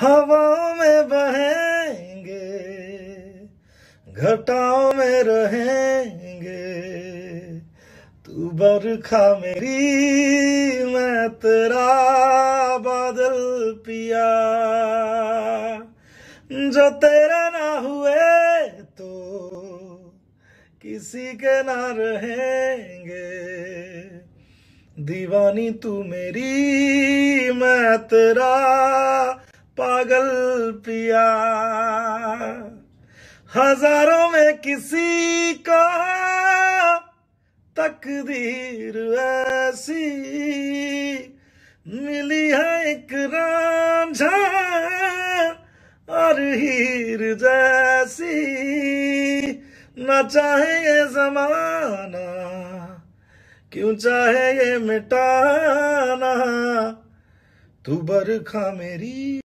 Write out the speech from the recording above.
हवाओं में बहेंगे घटाओं में रहेंगे तू बरखा मेरी मैं तेरा बादल पिया जो तेरा ना हुए तो किसी के ना रहेंगे दीवानी तू मेरी मैं तेरा पागल पिया हजारों में किसी को तकदीर ऐसी मिली है एक रांझा और हीर जैसी न चाहे ये जमाना क्यों चाहे ये मिटाना तू बरखा मेरी